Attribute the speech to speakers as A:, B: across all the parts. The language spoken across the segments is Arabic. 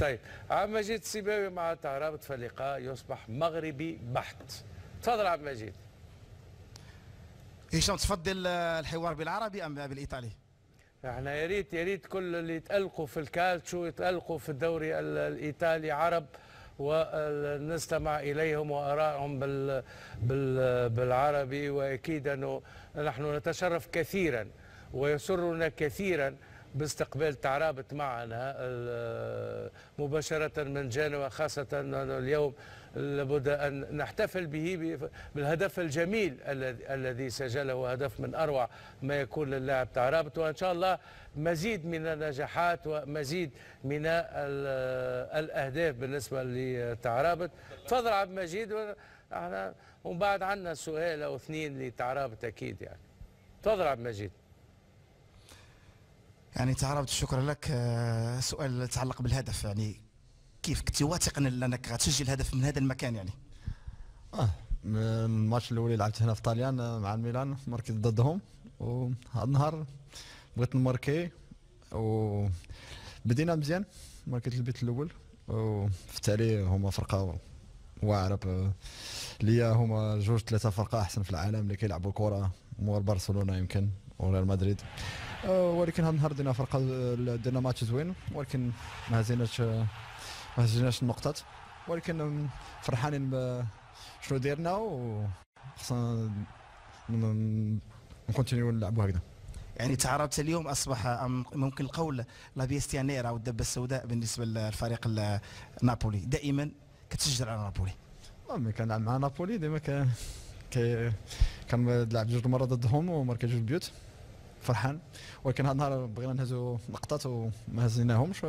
A: طيب عم مجيد السيباوي مع تعرابة فلقاء يصبح مغربي بحت تفضل عم مجيد هشام تفضل الحوار بالعربي ام بالايطالي احنا يا ريت يا ريت كل اللي يتألقوا في الكالتشو يتألقوا في الدوري الايطالي عرب ونستمع اليهم وارائهم بال بال بالعربي واكيد انه نحن نتشرف كثيرا ويسرنا كثيرا باستقبال تعرابط معنا مباشرة من جانوا خاصة اليوم لابد أن نحتفل به بالهدف الجميل الذي سجله هدف من أروع ما يكون للاعب تعرابة وإن شاء الله مزيد من النجاحات ومزيد من الأهداف بالنسبة لتعرابط تفضل عبد المجيد ومن بعد عندنا سؤال أو اثنين لتعرابط أكيد يعني تفضل عبد المجيد
B: يعني تعرفت شكرا لك آه، سؤال يتعلق بالهدف يعني كيف كنت واثق انك غتسجل هدف من هذا المكان يعني
C: اه من الماتش الاولي لعبت هنا في طاليان آه، مع الميلان مركز ضدهم وهذا النهار بغيت نماركي و بدينا مزيان ماركيت البيت الاول وفي التالي هما فرقه واعره ليا هما جوج ثلاثه فرقه احسن في العالم اللي كيلعبوا الكره مور برشلونه يمكن وريال مدريد أه، ولكن هذا النهار دينا فرقه درنا ماتش زوين ولكن ما هزيناش ما هزيناش النقطات ولكن فرحانين شنو ديرنا وخصنا نكونتينيو نلعبوا هكذا
B: يعني تعربت اليوم اصبح ممكن القول لا بيستيانير او الدبه السوداء بالنسبه للفريق نابولي دائما كتسجل على نابولي مي كنلعب مع نابولي
C: ديما كان كان لعب جوج مرات ضدهم وماركا جوج بيوت فرحان ولكن هذا النهار بغينا نهزوا لقطات وما هزيناهمش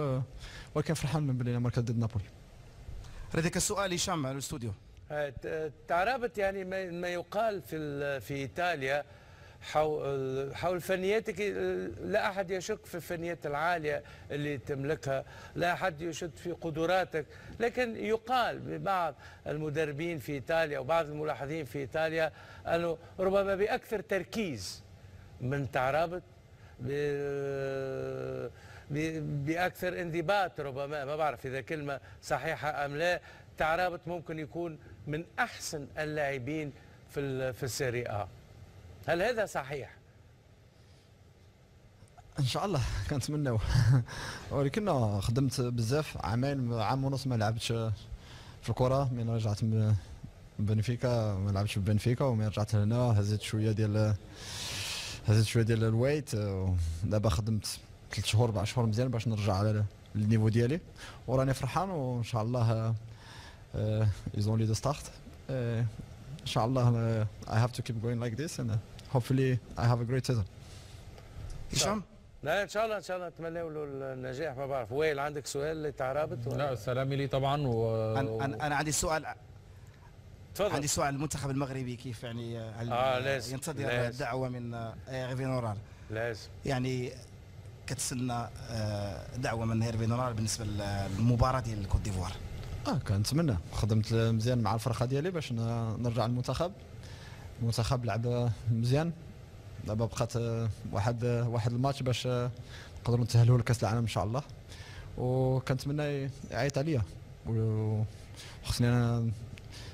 C: ولكن فرحان
B: من بلينا مركز ضد نابولي هذاك السؤال هشام على الاستوديو
A: آه، تعربت يعني ما يقال في في ايطاليا حول حول فنياتك لا احد يشك في الفنيات العاليه اللي تملكها لا احد يشك في قدراتك لكن يقال ببعض المدربين في ايطاليا وبعض الملاحظين في ايطاليا انه ربما باكثر تركيز من تعرابت باكثر انضباط ربما ما بعرف اذا كلمه صحيحه ام لا تعرابط ممكن يكون من احسن اللاعبين في في السيري ا هل هذا صحيح
C: ان شاء الله كنتمناو ولكن خدمت بزاف عامين عام ونص ما لعبتش في الكره من رجعت من بنفيكا ما لعبتش في بنفيكا ومن رجعت هنا هزيت شويه ديال هزيت شويه ديال الويت آه، دابا خدمت ثلاث شهور اربع شهور مزيان باش نرجع على النيفو ديالي وراني فرحان وان شاء الله ايزون لي دو ستارت ان شاء الله اي هاف تو كيب جوين لايك ذيس اند هوبفلي اي هاف ا جريت سيزون
A: هشام لا ان شاء الله ان شاء الله نتمنى له النجاح ما بعرف وائل عندك سؤال تعرابط رابط لا سلامي لي طبعا و... أنا, انا عندي سؤال تفضل عندي سؤال
B: المنتخب المغربي كيف يعني هل آه لازم ينتظر لازم دعوه من هيرفي آه، نورار لازم يعني كتسنى آه، دعوه من هيرفي نورار بالنسبه للمباراه ديال الكوت ديفوار
C: اه كنتمنى خدمت مزيان مع الفرقه ديالي باش نرجع للمنتخب المنتخب لعب مزيان دابا بقات آه، واحد واحد الماتش باش نقدروا نتاهلوا لكاس العالم ان شاء الله وكنتمنى يعيط عليا وخصني انا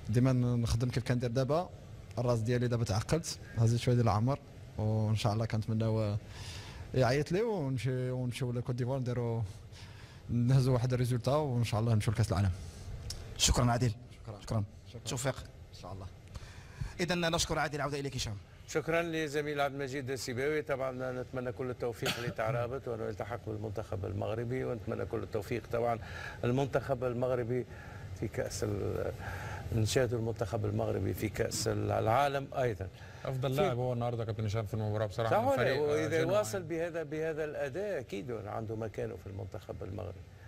C: ديما نخدم كيف كندير دابا الراس ديالي دابا تعقلت هزيت شويه ديال العمر وان شاء الله كنتمناو يعيط لي ونمشي ونمشيو لكوت ديفوار نديرو نهزو واحد الريزولتا وان شاء الله نمشيو لكاس العالم شكرا عادل شكرا شكرا, شكرا. توفيق ان شاء الله
A: اذا نشكر عادل عوده اليك هشام شكرا لزميل عبد المجيد السيباوي طبعا نتمنى كل التوفيق لتعرابت وانه يلتحق بالمنتخب المغربي ونتمنى كل التوفيق طبعا المنتخب المغربي في كاس نشاهد المنتخب المغربي في كاس العالم ايضا افضل لاعب هو النهارده كابتن هشام في المباراه بصراحه صحيح واذا واصل بهذا بهذا الاداء اكيد عنده مكانه في المنتخب المغربي